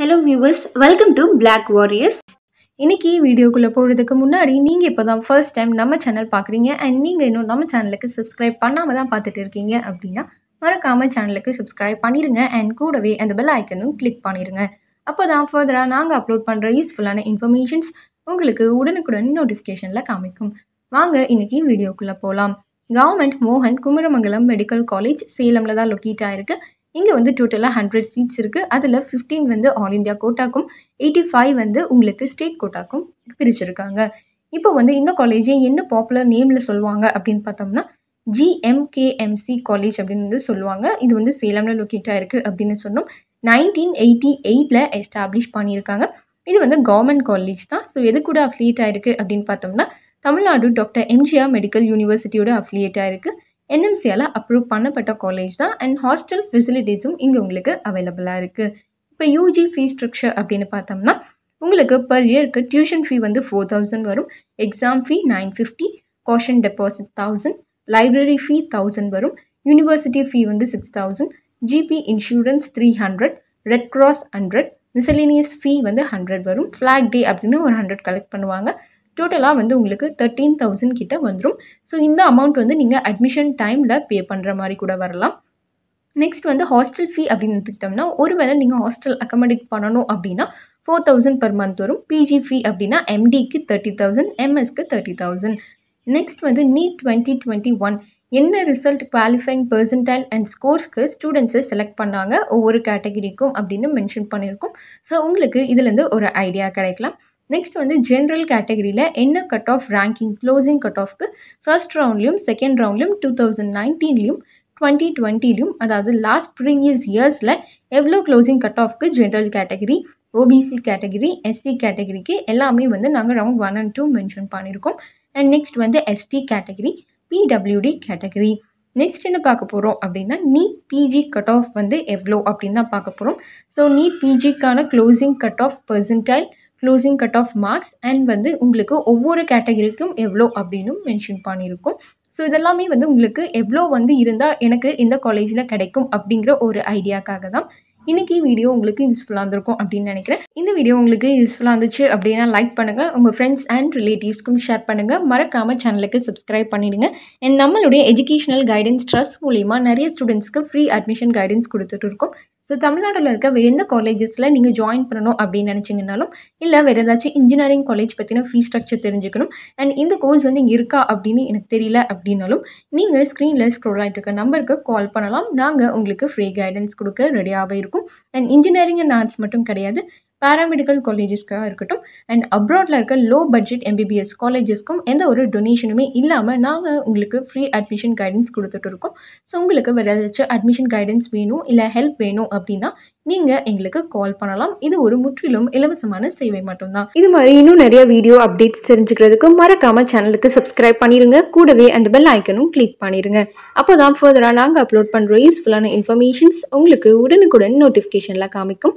hello viewers welcome to black warriors இன்றைக்கி வீடியோக்குள்ளே போகிறதுக்கு முன்னாடி நீங்கள் இப்போ தான் ஃபர்ஸ்ட் டைம் நம்ம சேனல் பார்க்குறீங்க அண்ட் நீங்கள் இன்னும் நம்ம சேனலுக்கு சப்ஸ்கிரைப் பண்ணாமல் தான் பார்த்துட்டு இருக்கீங்க அப்படின்னா மறக்காமல் சேனலுக்கு சப்ஸ்கிரைப் பண்ணிடுங்க அண்ட் கூடவே அந்த பெல் ஐக்கனும் கிளிக் பண்ணிடுங்க அப்போ தான் ஃபர்தராக நாங்கள் அப்லோட் பண்ணுற யூஸ்ஃபுல்லான இன்ஃபர்மேஷன்ஸ் உங்களுக்கு உடனுக்குடன் நோட்டிஃபிகேஷனில் காமிக்கும் வாங்க இன்றைக்கி வீடியோக்குள்ளே போகலாம் கவர்மெண்ட் மோகன் குமரமங்கலம் மெடிக்கல் காலேஜ் சேலமில் தான் லொக்கேட் ஆகிருக்கு இங்கே வந்து டோட்டலாக ஹண்ட்ரட் சீட்ஸ் இருக்குது அதில் ஃபிஃப்டீன் வந்து ஆல் இந்தியா கோட்டாக்கும் எயிட்டி ஃபைவ் வந்து உங்களுக்கு ஸ்டேட் கோட்டாக்கும் பிரிச்சிருக்காங்க இப்போ வந்து இந்த காலேஜே என்ன பாப்புலர் நேமில் சொல்லுவாங்க அப்படின்னு பார்த்தோம்னா ஜிஎம்கேஎம்சி காலேஜ் அப்படின்னு வந்து சொல்லுவாங்க இது வந்து சேலம்ல லொக்கேட்டாக இருக்குது அப்படின்னு சொன்னோம் நைன்டீன் எயிட்டி எயிட்டில் எஸ்டாப்ளிஷ் பண்ணியிருக்காங்க இது வந்து கவர்மெண்ட் காலேஜ் தான் ஸோ எது கூட அஃப்லியேட் ஆகிருக்கு அப்படின்னு பார்த்தோம்னா தமிழ்நாடு டாக்டர் எம்ஜிஆர் மெடிக்கல் யூனிவர்சிட்டியோட அஃப்லியேட் ஆகிருக்கு என்எம்சியால் அப்ரூவ் பண்ணப்பட்ட காலேஜ் தான் அண்ட் ஹாஸ்டல் ஃபெசிலிட்டிஸும் இங்கே உங்களுக்கு அவைலபிளாக இருக்குது இப்போ யூஜி ஃபீ ஸ்ட்ரக்சர் அப்படின்னு பார்த்தோம்னா உங்களுக்கு பர் இயருக்கு டியூஷன் ஃபீ வந்து ஃபோர் தௌசண்ட் வரும் exam fee nine fifty caution deposit thousand library fee thousand வரும் யூனிவர்சிட்டி ஃபீ வந்து six thousand GP insurance three hundred red cross hundred miscellaneous fee வந்து ஹண்ட்ரட் வரும் ஃப்ளாக் டே அப்படின்னு ஒரு ஹண்ட்ரட் கலெக்ட் பண்ணுவாங்க டோட்டலாக வந்து உங்களுக்கு தேர்ட்டீன் தௌசண்ட் கிட்ட வந்துடும் ஸோ இந்த அமௌண்ட் வந்து நீங்கள் அட்மிஷன் டைமில் பே பண்ணுற மாதிரி கூட வரலாம் நெக்ஸ்ட் வந்து ஹாஸ்டல் ஃபீ அப்படின்னு எடுத்துக்கிட்டோம்னா ஒருவேளை நீங்கள் ஹாஸ்டல் அக்கமடேட் பண்ணணும் அப்படின்னா ஃபோர் தௌசண்ட் பர் மந்த் வரும் பிஜி ஃபீ அப்படின்னா எம்டிக்கு தேர்ட்டி தௌசண்ட் எம்எஸ்க்கு தேர்ட்டி தௌசண்ட் நெக்ஸ்ட் வந்து நீட் டுவெண்ட்டி டுவெண்ட்டி ஒன் என்ன ரிசல்ட் குவாலிஃபைங் பெர்சன்டைல் அண்ட் ஸ்கோர்ஸ்க்கு ஸ்டூடெண்ட்ஸை செலக்ட் பண்ணாங்க ஒவ்வொரு கேட்டகிரிக்கும் அப்படின்னு மென்ஷன் பண்ணியிருக்கோம் ஸோ உங்களுக்கு இதுலேருந்து ஒரு ஐடியா கிடைக்கலாம் நெக்ஸ்ட் வந்து ஜென்ரல் கேட்டகரியில் என்ன cut off ranking closing cut ஆஃப்க்கு ஃபர்ஸ்ட் ரவுண்ட்லையும் செகண்ட் ரவுண்ட்லையும் டூ தௌசண்ட் நைன்டீன்லையும் டுவெண்ட்டி டுவெண்ட்டிலையும் அதாவது லாஸ்ட் ப்ரீவியஸ் இயர்ஸில் எவ்வளோ க்ளோசிங் கட் ஆஃப்க்கு general category OBC category SC கேட்டகரிக்கு எல்லாமே வந்து நாங்கள் round one and two mention பண்ணியிருக்கோம் அண்ட் நெக்ஸ்ட் வந்து ST category PWD category next என்ன பார்க்க போகிறோம் அப்படின்னா நீட் பிஜி கட் ஆஃப் வந்து எவ்வளோ அப்படின்னு தான் பார்க்க போகிறோம் ஸோ நீட் பிஜிக்கான closing cut off percentile closing cut off marks and வந்து உங்களுக்கு ஒவ்வொரு கேட்டகரிக்கும் எவ்வளோ அப்படின்னும் மென்ஷன் பண்ணியிருக்கும் ஸோ இதெல்லாமே வந்து உங்களுக்கு எவ்வளோ வந்து இருந்தால் எனக்கு இந்த காலேஜில் கிடைக்கும் அப்படிங்கிற ஒரு ஐடியாக்காக தான் இன்றைக்கி வீடியோ உங்களுக்கு யூஸ்ஃபுல்லாக இருந்திருக்கும் அப்படின்னு நினைக்கிறேன் இந்த வீடியோ உங்களுக்கு யூஸ்ஃபுல்லாக இருந்துச்சு அப்படின்னா லைக் பண்ணுங்கள் உங்கள் ஃப்ரெண்ட்ஸ் அண்ட் ரிலேட்டிவ்ஸ்க்கும் ஷேர் பண்ணுங்கள் மறக்காமல் சேனலுக்கு சப்ஸ்கிரைப் பண்ணிவிடுங்க அண்ட் நம்மளுடைய எஜுகேஷனல் கைடன்ஸ் ட்ரஸ்ட் மூலிமா நிறைய ஸ்டூடெண்ட்ஸ்க்கு ஃப்ரீ அட்மிஷன் கைடன்ஸ் கொடுத்துட்டு இருக்கோம் ஸோ தமிழ்நாட்டில் இருக்க வேறு எந்த காலேஜஸில் நீங்கள் ஜாயின் பண்ணணும் அப்படின்னு நினச்சிங்கனாலும் இல்லை வேறு ஏதாச்சும் இன்ஜினியரிங் காலேஜ் பற்றின ஃபீஸ் ஸ்ட்ரக்சர் தெரிஞ்சுக்கணும் அண்ட் இந்த கோர்ஸ் வந்து இங்கே இருக்கா அப்படின்னு எனக்கு தெரியல அப்படின்னாலும் நீங்கள் ஸ்க்ரீனில் ஸ்க்ரோல் ஆகிட்டு இருக்க நம்பருக்கு கால் பண்ணலாம் நாங்கள் உங்களுக்கு ஃப்ரீ கைடன்ஸ் கொடுக்க ரெடியாகவே இருக்கும் அண்ட் இன்ஜினியரிங் அண்ட் ஆர்ட்ஸ் மட்டும் கிடையாது பேராமெடிக்கல் காலேஜஸ்க்காக இருக்கட்டும் அண்ட் அப்ராடில் இருக்க லோ பட்ஜெட் எம்பிபிஎஸ் காலேஜஸ்க்கும் எந்த ஒரு டொனேஷனுமே இல்லாமல் நாங்கள் உங்களுக்கு ஃப்ரீ அட்மிஷன் கைடன்ஸ் கொடுத்துட்டு இருக்கோம் ஸோ உங்களுக்கு வேறு ஏதாச்சும் அட்மிஷன் கைடன்ஸ் வேணும் இல்லை ஹெல்ப் வேணும் அப்படின்னா நீங்கள் எங்களுக்கு கால் பண்ணலாம் இது ஒரு முற்றிலும் இலவசமான சேவை மட்டும்தான் இது மாதிரி இன்னும் நிறைய வீடியோ அப்டேட்ஸ் தெரிஞ்சுக்கிறதுக்கு மறக்காமல் சேனலுக்கு சப்ஸ்கிரைப் பண்ணிடுங்க கூடவே அந்த பெல் ஐக்கனும் கிளிக் பண்ணிடுங்க அப்போ தான் ஃபர்தராக நாங்கள் அப்லோட் பண்ணுற யூஸ்ஃபுல்லான இன்ஃபர்மேஷன்ஸ் உங்களுக்கு உடனுக்குடன் நோட்டிஃபிகேஷனில் காமிக்கும்